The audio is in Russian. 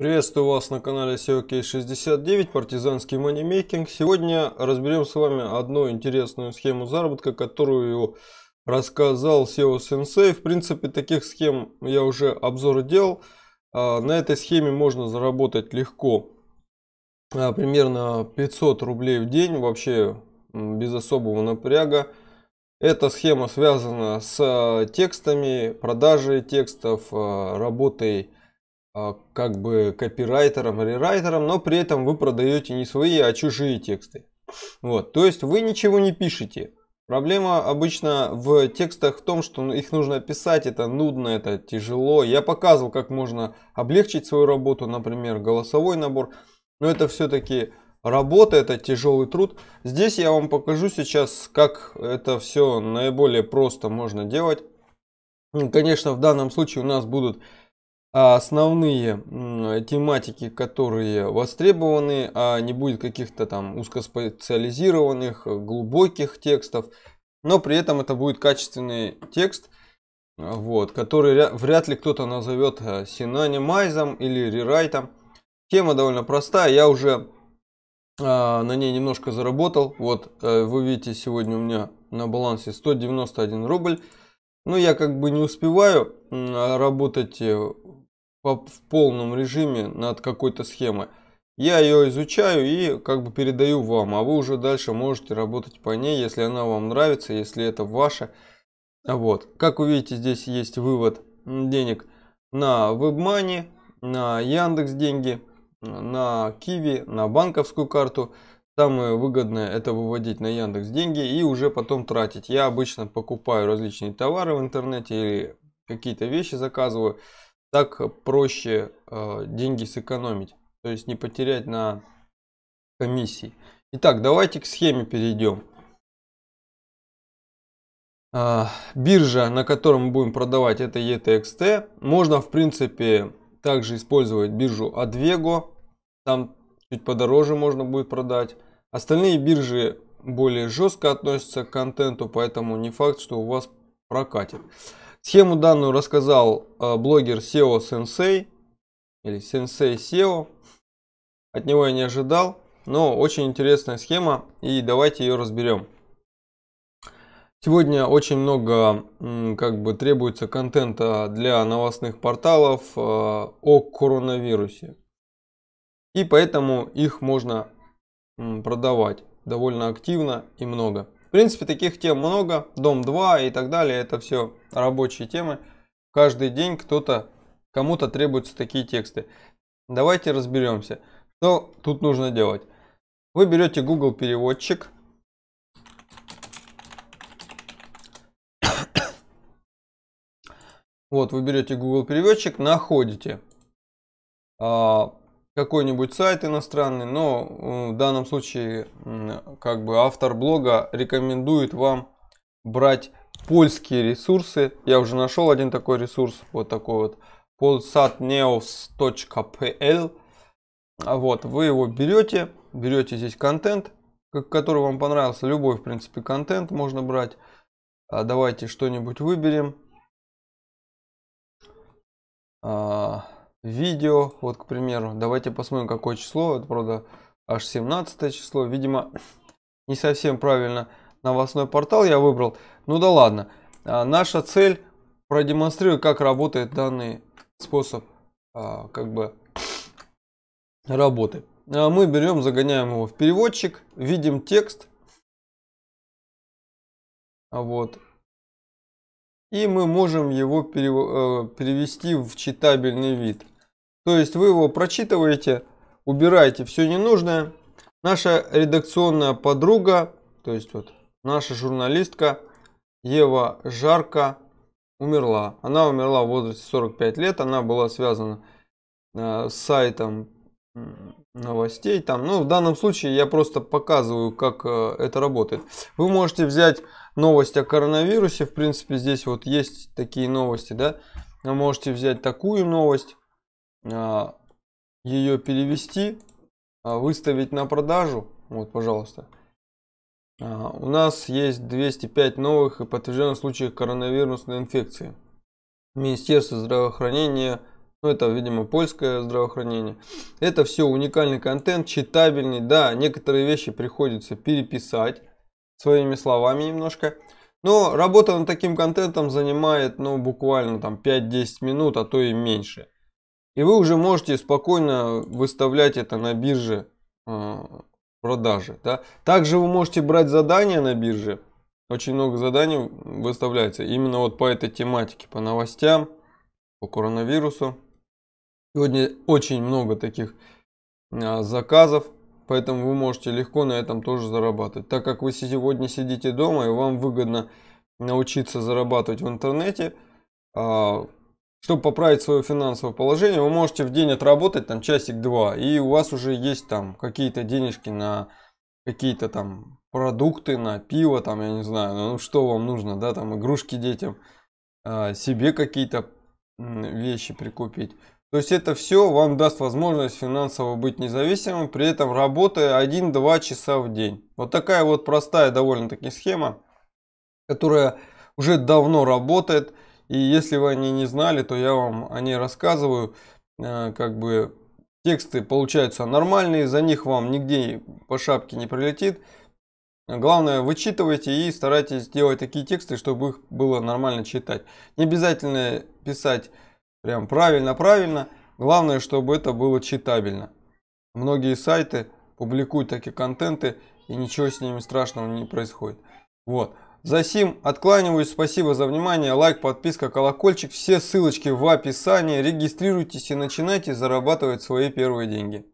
Приветствую вас на канале seok 69, партизанский манимейкинг. Сегодня разберем с вами одну интересную схему заработка, которую рассказал SEO Sensei. В принципе, таких схем я уже обзор делал. А, на этой схеме можно заработать легко а, примерно 500 рублей в день, вообще без особого напряга. Эта схема связана с текстами, продажей текстов, а, работой а, как бы копирайтером, или рерайтером, но при этом вы продаете не свои, а чужие тексты. Вот, то есть вы ничего не пишете. Проблема обычно в текстах в том, что их нужно писать, это нудно, это тяжело. Я показывал, как можно облегчить свою работу, например, голосовой набор. Но это все-таки работа, это тяжелый труд. Здесь я вам покажу сейчас, как это все наиболее просто можно делать. Конечно, в данном случае у нас будут а основные тематики, которые востребованы, а не будет каких-то там узкоспециализированных, глубоких текстов, но при этом это будет качественный текст, вот, который вряд ли кто-то назовет э, синонимайзом или рерайтом. Тема довольно простая, я уже а, на ней немножко заработал. Вот э, вы видите, сегодня у меня на балансе 191 рубль. Но ну, я как бы не успеваю работать э, в полном режиме над какой-то схемой. Я ее изучаю и как бы передаю вам, а вы уже дальше можете работать по ней, если она вам нравится, если это ваша. Вот. Как вы видите, здесь есть вывод денег на WebMoney, на Яндекс деньги, на Киви, на банковскую карту. Самое выгодное это выводить на Яндекс деньги и уже потом тратить. Я обычно покупаю различные товары в интернете или какие-то вещи заказываю так проще э, деньги сэкономить, то есть не потерять на комиссии. Итак, давайте к схеме перейдем. Э, биржа, на которой мы будем продавать, это ETXT. Можно, в принципе, также использовать биржу Advego. Там чуть подороже можно будет продать. Остальные биржи более жестко относятся к контенту, поэтому не факт, что у вас прокатит. Схему данную рассказал э, блогер SEO Sensei или Sensei SEO. От него я не ожидал, но очень интересная схема и давайте ее разберем. Сегодня очень много как бы требуется контента для новостных порталов э, о коронавирусе. И поэтому их можно продавать довольно активно и много. В принципе, таких тем много. Дом 2 и так далее. Это все рабочие темы. Каждый день кто-то, кому-то требуются такие тексты. Давайте разберемся, что тут нужно делать. Вы берете Google переводчик. Вот, вы берете Google переводчик, находите а, какой-нибудь сайт иностранный, но в данном случае как бы автор блога рекомендует вам брать польские ресурсы. Я уже нашел один такой ресурс, вот такой вот polsatneos.pl. А вот, вы его берете, берете здесь контент, который вам понравился, любой, в принципе, контент можно брать. А, давайте что-нибудь выберем. А, видео. Вот, к примеру, давайте посмотрим, какое число. Это, правда, аж 17 число. Видимо, не совсем правильно новостной портал я выбрал. Ну да ладно. А, наша цель продемонстрировать, как работает данный способ а, как бы работы. А мы берем, загоняем его в переводчик, видим текст. Вот и мы можем его э, перевести в читабельный вид. То есть вы его прочитываете, убираете все ненужное. Наша редакционная подруга, то есть вот наша журналистка Ева Жарко умерла. Она умерла в возрасте 45 лет, она была связана э, с сайтом новостей там. Ну, в данном случае я просто показываю, как э, это работает. Вы можете взять новость о коронавирусе. В принципе, здесь вот есть такие новости, да. Вы можете взять такую новость, э, ее перевести, э, выставить на продажу. Вот, пожалуйста. У нас есть 205 новых и подтвержденных случаев коронавирусной инфекции. Министерство здравоохранения – ну, это, видимо, польское здравоохранение. Это все уникальный контент, читабельный. Да, некоторые вещи приходится переписать своими словами немножко. Но работа над таким контентом занимает, ну, буквально там 5-10 минут, а то и меньше. И вы уже можете спокойно выставлять это на бирже э, продажи. Да? Также вы можете брать задания на бирже. Очень много заданий выставляется именно вот по этой тематике, по новостям, по коронавирусу. Сегодня очень много таких а, заказов, поэтому вы можете легко на этом тоже зарабатывать. Так как вы сегодня сидите дома и вам выгодно научиться зарабатывать в интернете, а, чтобы поправить свое финансовое положение, вы можете в день отработать там часик-два, и у вас уже есть там какие-то денежки на какие-то там продукты, на пиво, там, я не знаю, ну что вам нужно, да, там игрушки детям, а, себе какие-то вещи прикупить. То есть это все вам даст возможность финансово быть независимым, при этом работая 1-2 часа в день. Вот такая вот простая довольно-таки схема, которая уже давно работает. И если вы о ней не знали, то я вам о ней рассказываю. Э, как бы тексты получаются нормальные, за них вам нигде по шапке не прилетит. Главное, вычитывайте и старайтесь делать такие тексты, чтобы их было нормально читать. Не обязательно писать Прям правильно, правильно. Главное, чтобы это было читабельно. Многие сайты публикуют такие контенты, и ничего с ними страшного не происходит. Вот. За сим откланиваюсь. Спасибо за внимание. Лайк, подписка, колокольчик. Все ссылочки в описании. Регистрируйтесь и начинайте зарабатывать свои первые деньги.